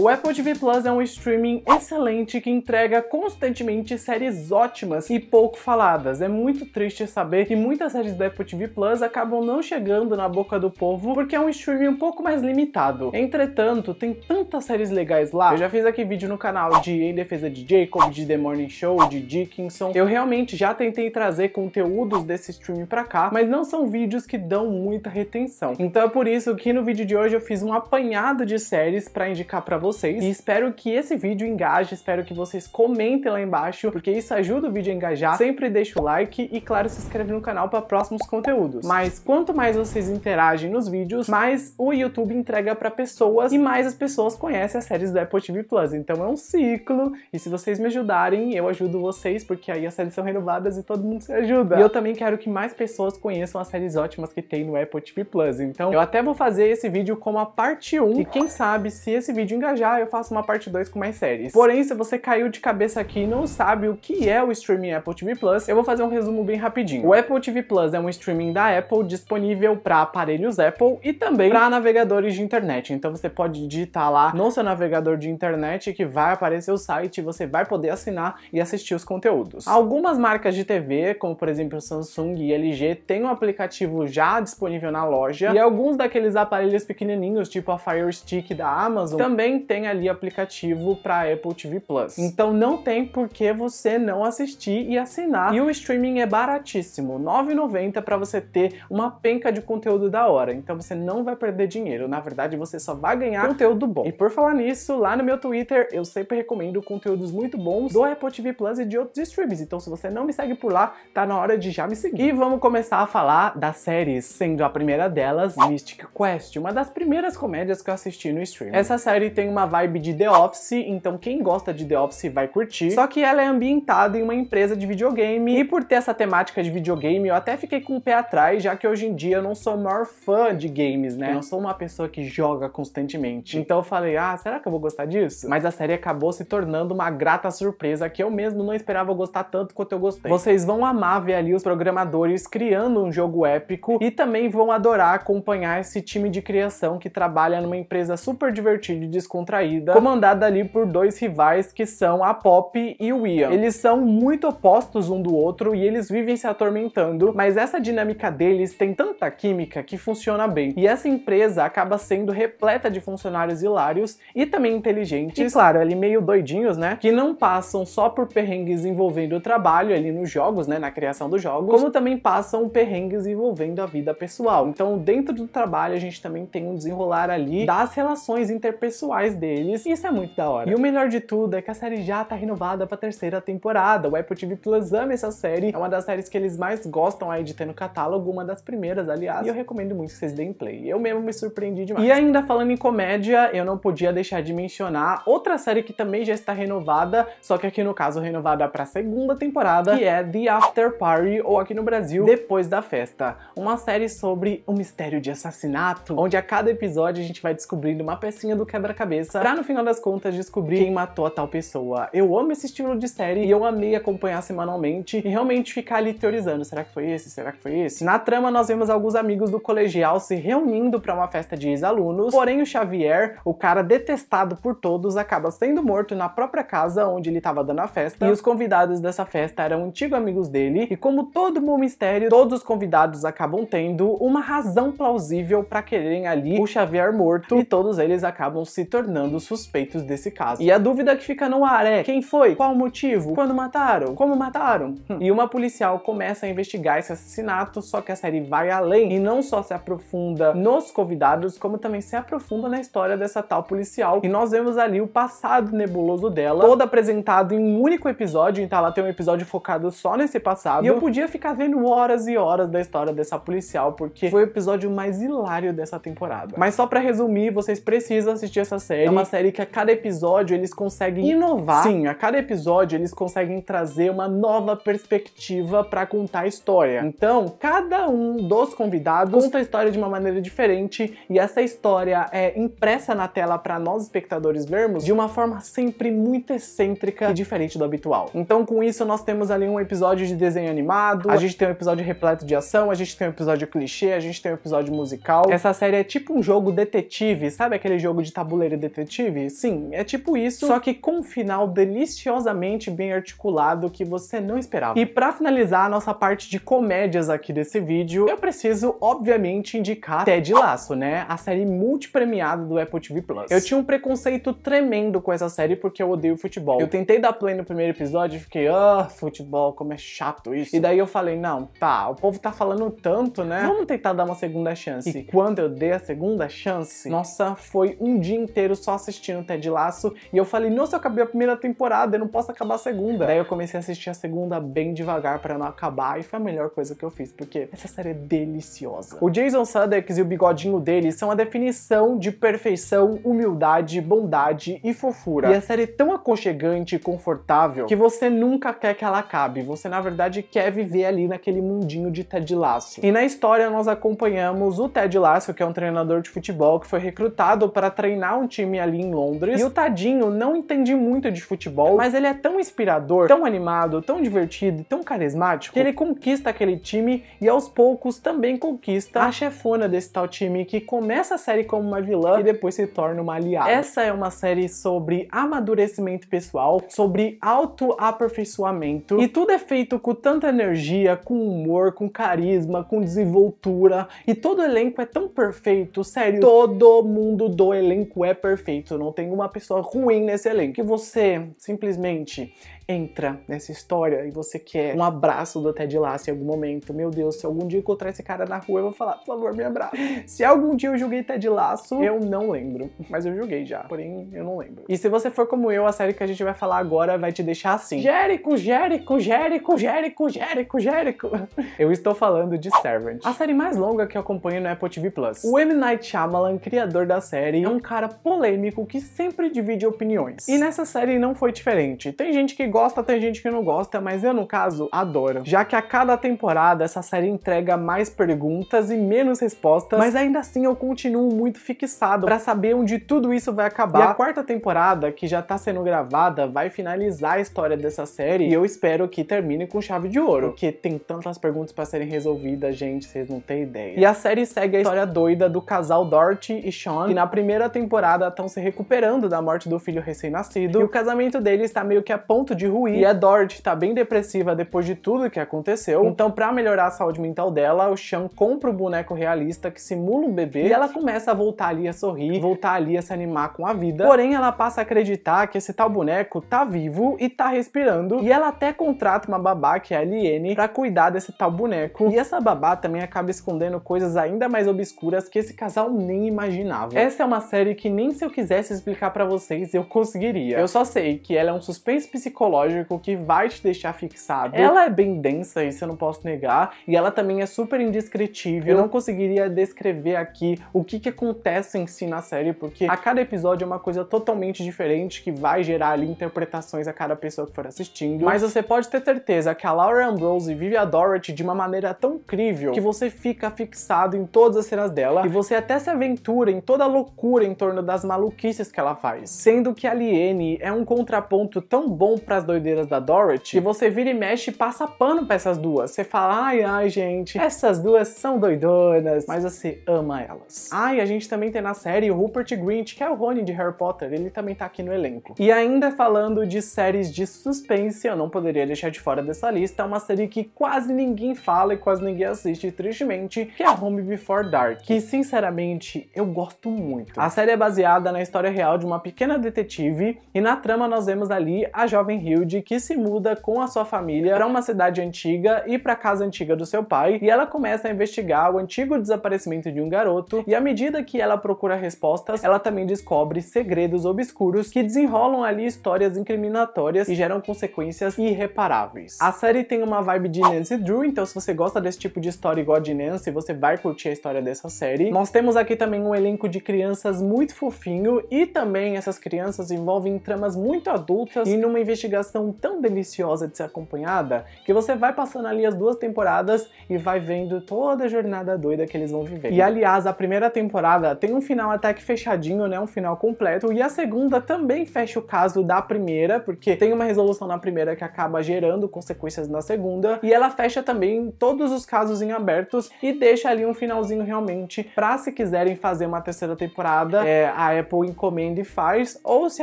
O Apple TV Plus é um streaming excelente que entrega constantemente séries ótimas e pouco faladas. É muito triste saber que muitas séries do Apple TV Plus acabam não chegando na boca do povo porque é um streaming um pouco mais limitado. Entretanto, tem tantas séries legais lá. Eu já fiz aqui vídeo no canal de Em Defesa de Jacob, de The Morning Show, de Dickinson. Eu realmente já tentei trazer conteúdos desse streaming para cá, mas não são vídeos que dão muita retenção. Então é por isso que no vídeo de hoje eu fiz um apanhado de séries para indicar para vocês vocês. E espero que esse vídeo engaje, espero que vocês comentem lá embaixo, porque isso ajuda o vídeo a engajar. Sempre deixa o like e, claro, se inscreve no canal para próximos conteúdos. Mas quanto mais vocês interagem nos vídeos, mais o YouTube entrega para pessoas e mais as pessoas conhecem as séries do Apple TV Plus. Então é um ciclo. E se vocês me ajudarem, eu ajudo vocês, porque aí as séries são renovadas e todo mundo se ajuda. E eu também quero que mais pessoas conheçam as séries ótimas que tem no Apple TV Plus. Então eu até vou fazer esse vídeo como a parte 1. E quem sabe se esse vídeo engajar já eu faço uma parte 2 com mais séries. Porém, se você caiu de cabeça aqui e não sabe o que é o streaming Apple TV Plus, eu vou fazer um resumo bem rapidinho. O Apple TV Plus é um streaming da Apple disponível para aparelhos Apple e também para navegadores de internet. Então você pode digitar lá no seu navegador de internet que vai aparecer o site e você vai poder assinar e assistir os conteúdos. Algumas marcas de TV, como por exemplo Samsung e LG, têm um aplicativo já disponível na loja e alguns daqueles aparelhos pequenininhos, tipo a Fire Stick da Amazon, também tem ali aplicativo para Apple TV Plus. Então não tem por que você não assistir e assinar. E o streaming é baratíssimo, R$ 9,90 para você ter uma penca de conteúdo da hora. Então você não vai perder dinheiro, na verdade você só vai ganhar conteúdo bom. E por falar nisso, lá no meu Twitter eu sempre recomendo conteúdos muito bons do Apple TV Plus e de outros streams. Então se você não me segue por lá, tá na hora de já me seguir. E vamos começar a falar das séries, sendo a primeira delas Mystic Quest, uma das primeiras comédias que eu assisti no stream. Essa série tem uma vibe de The Office, então quem gosta de The Office vai curtir. Só que ela é ambientada em uma empresa de videogame, e por ter essa temática de videogame, eu até fiquei com o pé atrás, já que hoje em dia eu não sou o maior fã de games, né? Eu não sou uma pessoa que joga constantemente. Então eu falei, ah, será que eu vou gostar disso? Mas a série acabou se tornando uma grata surpresa que eu mesmo não esperava gostar tanto quanto eu gostei. Vocês vão amar ver ali os programadores criando um jogo épico e também vão adorar acompanhar esse time de criação que trabalha numa empresa super divertida e descontraída descontraída, comandada ali por dois rivais que são a Pop e o Ian. Eles são muito opostos um do outro e eles vivem se atormentando, mas essa dinâmica deles tem tanta química que funciona bem. E essa empresa acaba sendo repleta de funcionários hilários e também inteligentes, e claro, ali meio doidinhos, né? Que não passam só por perrengues envolvendo o trabalho ali nos jogos, né? Na criação dos jogos, como também passam perrengues envolvendo a vida pessoal. Então, dentro do trabalho, a gente também tem um desenrolar ali das relações interpessoais mais deles, e isso é muito da hora. E o melhor de tudo é que a série já tá renovada pra terceira temporada. O Apple TV Plus ama essa série, é uma das séries que eles mais gostam aí de ter no catálogo, uma das primeiras, aliás, e eu recomendo muito que vocês deem play. Eu mesmo me surpreendi demais. E ainda falando em comédia, eu não podia deixar de mencionar outra série que também já está renovada, só que aqui no caso renovada pra segunda temporada, que é The After Party, ou aqui no Brasil, Depois da Festa. Uma série sobre um mistério de assassinato, onde a cada episódio a gente vai descobrindo uma pecinha do quebra-cabeça cabeça pra no final das contas descobrir quem matou a tal pessoa. Eu amo esse estilo de série e eu amei acompanhar semanalmente e realmente ficar ali teorizando. Será que foi esse? Será que foi esse? Na trama, nós vemos alguns amigos do colegial se reunindo para uma festa de ex-alunos, porém o Xavier, o cara detestado por todos, acaba sendo morto na própria casa onde ele estava dando a festa e os convidados dessa festa eram antigos amigos dele e como todo bom mistério, todos os convidados acabam tendo uma razão plausível para quererem ali o Xavier morto e todos eles acabam se tornando tornando suspeitos desse caso. E a dúvida que fica no ar é: quem foi? Qual o motivo? Quando mataram? Como mataram? Hum. E uma policial começa a investigar esse assassinato, só que a série vai além e não só se aprofunda nos convidados, como também se aprofunda na história dessa tal policial. E nós vemos ali o passado nebuloso dela, todo apresentado em um único episódio, então ela tem um episódio focado só nesse passado. E eu podia ficar vendo horas e horas da história dessa policial, porque foi o episódio mais hilário dessa temporada. Mas só para resumir, vocês precisam assistir essa série série. É uma série que a cada episódio eles conseguem inovar. Sim, a cada episódio eles conseguem trazer uma nova perspectiva para contar a história. Então, cada um dos convidados conta a história de uma maneira diferente e essa história é impressa na tela para nós espectadores vermos de uma forma sempre muito excêntrica e diferente do habitual. Então, com isso nós temos ali um episódio de desenho animado, a gente tem um episódio repleto de ação, a gente tem um episódio clichê, a gente tem um episódio musical. Essa série é tipo um jogo detetive, sabe aquele jogo de tabuleiro detetive? detetive? Sim, é tipo isso, só que com um final deliciosamente bem articulado que você não esperava. E para finalizar a nossa parte de comédias aqui desse vídeo, eu preciso, obviamente, indicar Ted Lasso, né? A série multipremiada do Apple TV Plus. Eu tinha um preconceito tremendo com essa série porque eu odeio futebol. Eu tentei dar play no primeiro episódio e fiquei, ah, oh, futebol, como é chato isso. E daí eu falei, não, tá, o povo tá falando tanto, né? Vamos tentar dar uma segunda chance. E quando eu dei a segunda chance, nossa, foi um dia inteiro inteiro só assistindo Ted Laço e eu falei, nossa, eu acabei a primeira temporada, eu não posso acabar a segunda. Daí eu comecei a assistir a segunda bem devagar para não acabar e foi a melhor coisa que eu fiz, porque essa série é deliciosa. O Jason Sudeikis e o bigodinho dele são a definição de perfeição, humildade, bondade e fofura. E a série é tão aconchegante e confortável que você nunca quer que ela acabe, você na verdade quer viver ali naquele mundinho de Ted Laço. E na história nós acompanhamos o Ted Laço, que é um treinador de futebol que foi recrutado para treinar um time time ali em Londres. E o tadinho não entendi muito de futebol, mas ele é tão inspirador, tão animado, tão divertido, tão carismático, que ele conquista aquele time e aos poucos também conquista a chefona desse tal time que começa a série como uma vilã e depois se torna uma aliada. Essa é uma série sobre amadurecimento pessoal, sobre autoaperfeiçoamento e tudo é feito com tanta energia, com humor, com carisma, com desenvoltura e todo elenco é tão perfeito, sério, todo mundo do elenco é perfeito perfeito, não tem uma pessoa ruim nesse elenco. Que você simplesmente entra nessa história e você quer um abraço do Ted Lasso em algum momento. Meu Deus, se algum dia encontrar esse cara na rua, eu vou falar, por favor, me abraça. Se algum dia eu julguei Ted Lasso, eu não lembro. Mas eu julguei já, porém eu não lembro. E se você for como eu, a série que a gente vai falar agora vai te deixar assim. Jérico, Jérico, Jérico, Jérico, Jérico, Jérico. Eu estou falando de Servant. A série mais longa que eu acompanho no Apple TV+. Plus. O M. Night Shyamalan, criador da série, é um cara polêmico polêmico que sempre divide opiniões. E nessa série não foi diferente. Tem gente que gosta, tem gente que não gosta, mas eu, no caso, adoro. Já que a cada temporada essa série entrega mais perguntas e menos respostas, mas ainda assim eu continuo muito fixado para saber onde tudo isso vai acabar. E a quarta temporada, que já tá sendo gravada, vai finalizar a história dessa série e eu espero que termine com chave de ouro, porque tem tantas perguntas para serem resolvidas, gente, vocês não têm ideia. E a série segue a história doida do casal Dorothy e Sean, que na primeira temporada estão se recuperando da morte do filho recém-nascido e o casamento dele está meio que a ponto de ruir e a Dorothy está bem depressiva depois de tudo que aconteceu. Então, para melhorar a saúde mental dela, o Sean compra o boneco realista que simula um bebê e ela começa a voltar ali a sorrir, voltar ali a se animar com a vida. Porém, ela passa a acreditar que esse tal boneco tá vivo e tá respirando e ela até contrata uma babá que é a Liene para cuidar desse tal boneco. E essa babá também acaba escondendo coisas ainda mais obscuras que esse casal nem imaginava. Essa é uma série que nem se eu quisesse explicar para vocês, eu conseguiria. Eu só sei que ela é um suspense psicológico que vai te deixar fixado. Ela é bem densa, isso eu não posso negar, e ela também é super indescritível. Eu não conseguiria descrever aqui o que, que acontece em si na série, porque a cada episódio é uma coisa totalmente diferente que vai gerar ali interpretações a cada pessoa que for assistindo. Mas você pode ter certeza que a Laura Ambrose vive a Dorothy de uma maneira tão incrível que você fica fixado em todas as cenas dela e você até se aventura em toda a loucura em torno das maluquices que ela faz. Sendo que Aliene é um contraponto tão bom para as doideiras da Dorothy que você vira e mexe e passa pano pra essas duas. Você fala, ai, ai, gente, essas duas são doidonas, mas você ama elas. Ai, ah, a gente também tem na série o Rupert Grint, que é o Rony de Harry Potter, ele também tá aqui no elenco. E ainda falando de séries de suspense, eu não poderia deixar de fora dessa lista, é uma série que quase ninguém fala e quase ninguém assiste, tristemente, que é Home Before Dark, que sinceramente eu gosto muito. A série é baseada baseada na história real de uma pequena detetive, e na trama nós vemos ali a jovem Hilde que se muda com a sua família para uma cidade antiga e para a casa antiga do seu pai, e ela começa a investigar o antigo desaparecimento de um garoto, e à medida que ela procura respostas, ela também descobre segredos obscuros que desenrolam ali histórias incriminatórias e geram consequências irreparáveis. A série tem uma vibe de Nancy Drew, então se você gosta desse tipo de história igual a de Nancy, você vai curtir a história dessa série. Nós temos aqui também um elenco de crianças muito fofinho fofinho e também essas crianças envolvem tramas muito adultas e numa investigação tão deliciosa de ser acompanhada que você vai passando ali as duas temporadas e vai vendo toda a jornada doida que eles vão viver. E aliás, a primeira temporada tem um final até que fechadinho, né, um final completo, e a segunda também fecha o caso da primeira, porque tem uma resolução na primeira que acaba gerando consequências na segunda, e ela fecha também todos os casos em abertos e deixa ali um finalzinho realmente para se quiserem fazer uma terceira temporada, é, a a Apple encomenda e faz, ou se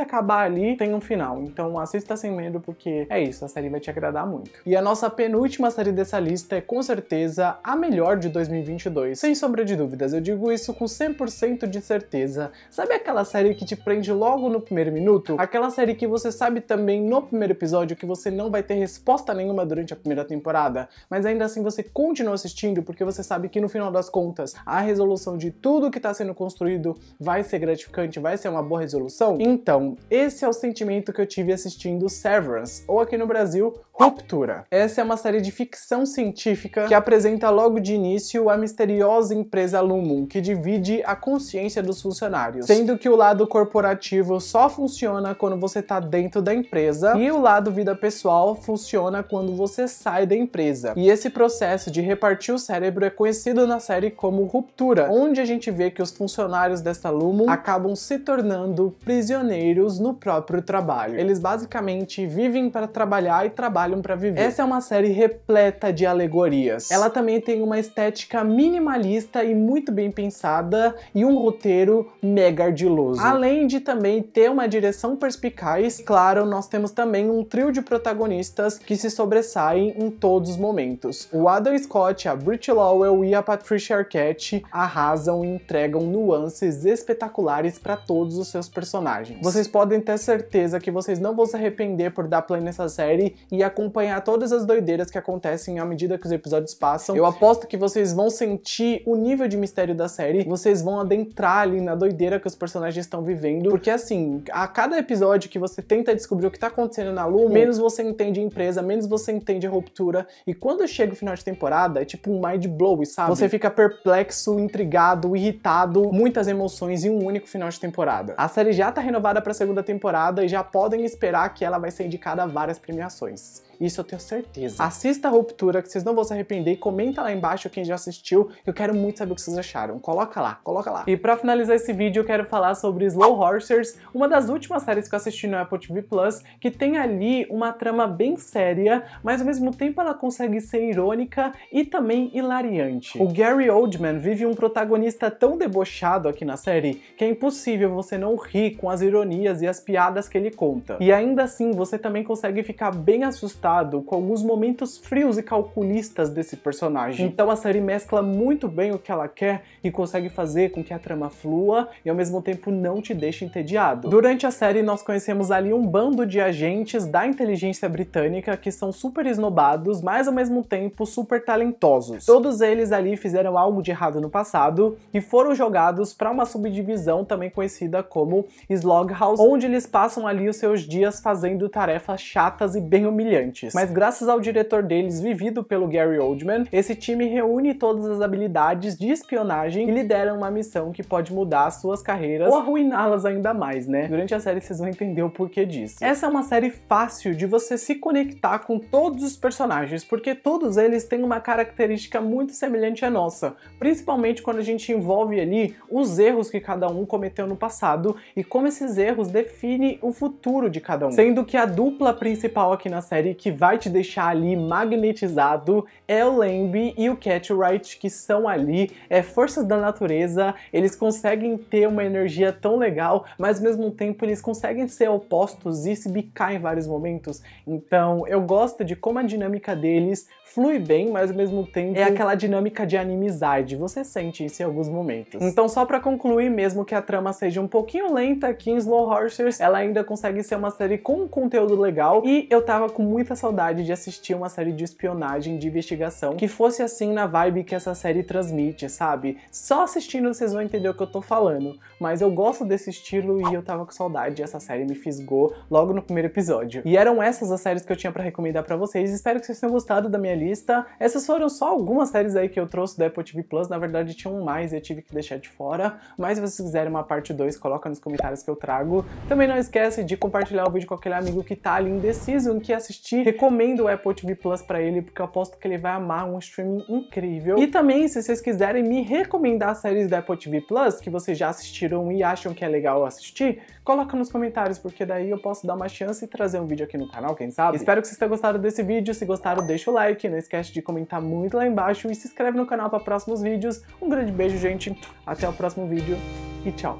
acabar ali, tem um final. Então assista sem medo, porque é isso, a série vai te agradar muito. E a nossa penúltima série dessa lista é com certeza a melhor de 2022. Sem sombra de dúvidas, eu digo isso com 100% de certeza. Sabe aquela série que te prende logo no primeiro minuto? Aquela série que você sabe também no primeiro episódio que você não vai ter resposta nenhuma durante a primeira temporada, mas ainda assim você continua assistindo porque você sabe que no final das contas a resolução de tudo que está sendo construído vai ser gratificante vai ser uma boa resolução? Então, esse é o sentimento que eu tive assistindo Severance, ou aqui no Brasil, Ruptura. Essa é uma série de ficção científica que apresenta logo de início a misteriosa empresa Lumum, que divide a consciência dos funcionários, sendo que o lado corporativo só funciona quando você tá dentro da empresa e o lado vida pessoal funciona quando você sai da empresa. E esse processo de repartir o cérebro é conhecido na série como ruptura, onde a gente vê que os funcionários dessa Lumum acabam acabam se tornando prisioneiros no próprio trabalho. Eles basicamente vivem para trabalhar e trabalham para viver. Essa é uma série repleta de alegorias. Ela também tem uma estética minimalista e muito bem pensada e um roteiro mega ardiloso. Além de também ter uma direção perspicaz, claro, nós temos também um trio de protagonistas que se sobressaem em todos os momentos. O Adam Scott, a Brit Lowell e a Patricia Arquette arrasam e entregam nuances espetaculares planetas para todos os seus personagens. Vocês podem ter certeza que vocês não vão se arrepender por dar play nessa série e acompanhar todas as doideiras que acontecem à medida que os episódios passam. Eu aposto que vocês vão sentir o nível de mistério da série, vocês vão adentrar ali na doideira que os personagens estão vivendo, porque assim, a cada episódio que você tenta descobrir o que tá acontecendo na Lua, menos você entende a empresa, menos você entende a ruptura, e quando chega o final de temporada, é tipo um mind blow, sabe? Você fica perplexo, intrigado, irritado, muitas emoções e um único final final de temporada. A série já tá renovada para a segunda temporada e já podem esperar que ela vai ser indicada a várias premiações. Isso eu tenho certeza. Assista a Ruptura, que vocês não vão se arrepender. E comenta lá embaixo quem já assistiu. Eu quero muito saber o que vocês acharam. Coloca lá, coloca lá. E pra finalizar esse vídeo, eu quero falar sobre Slow Horses, uma das últimas séries que eu assisti no Apple TV Plus, que tem ali uma trama bem séria, mas ao mesmo tempo ela consegue ser irônica e também hilariante. O Gary Oldman vive um protagonista tão debochado aqui na série que é impossível você não rir com as ironias e as piadas que ele conta. E ainda assim, você também consegue ficar bem assustado com alguns momentos frios e calculistas desse personagem. Então a série mescla muito bem o que ela quer e consegue fazer com que a trama flua e ao mesmo tempo não te deixe entediado. Durante a série nós conhecemos ali um bando de agentes da inteligência britânica que são super esnobados, mas ao mesmo tempo super talentosos. Todos eles ali fizeram algo de errado no passado e foram jogados para uma subdivisão também conhecida como house, onde eles passam ali os seus dias fazendo tarefas chatas e bem humilhantes. Mas graças ao diretor deles, vivido pelo Gary Oldman, esse time reúne todas as habilidades de espionagem e lidera uma missão que pode mudar suas carreiras ou arruiná-las ainda mais, né? Durante a série vocês vão entender o porquê disso. Essa é uma série fácil de você se conectar com todos os personagens, porque todos eles têm uma característica muito semelhante à nossa, principalmente quando a gente envolve ali os erros que cada um cometeu no passado e como esses erros definem o futuro de cada um. Sendo que a dupla principal aqui na série que que vai te deixar ali magnetizado é o Lamb e o Catwright, que são ali é, forças da natureza, eles conseguem ter uma energia tão legal, mas ao mesmo tempo eles conseguem ser opostos e se bicar em vários momentos. Então eu gosto de como a dinâmica deles flui bem, mas ao mesmo tempo é aquela dinâmica de animizade. Você sente isso em alguns momentos. Então, só para concluir, mesmo que a trama seja um pouquinho lenta aqui em Slow Horses, ela ainda consegue ser uma série com um conteúdo legal e eu tava com muita saudade de assistir uma série de espionagem, de investigação, que fosse assim na vibe que essa série transmite, sabe? Só assistindo vocês vão entender o que eu tô falando, mas eu gosto desse estilo e eu tava com saudade, essa série me fisgou logo no primeiro episódio. E eram essas as séries que eu tinha para recomendar para vocês, espero que vocês tenham gostado da minha lista. Essas foram só algumas séries aí que eu trouxe da Apple TV Plus, na verdade tinha um mais e eu tive que deixar de fora, mas se vocês quiserem uma parte 2, coloca nos comentários que eu trago. Também não esquece de compartilhar o vídeo com aquele amigo que tá ali indeciso em que assistir, recomendo o Apple TV Plus para ele, porque eu aposto que ele vai amar um streaming incrível. E também, se vocês quiserem me recomendar séries da Apple TV Plus, que vocês já assistiram e acham que é legal assistir, coloca nos comentários, porque daí eu posso dar uma chance e trazer um vídeo aqui no canal, quem sabe? Espero que vocês tenham gostado desse vídeo, se gostaram deixa o like, like, não esquece de comentar muito lá embaixo e se inscreve no canal para próximos vídeos. Um grande beijo, gente. Até o próximo vídeo e tchau.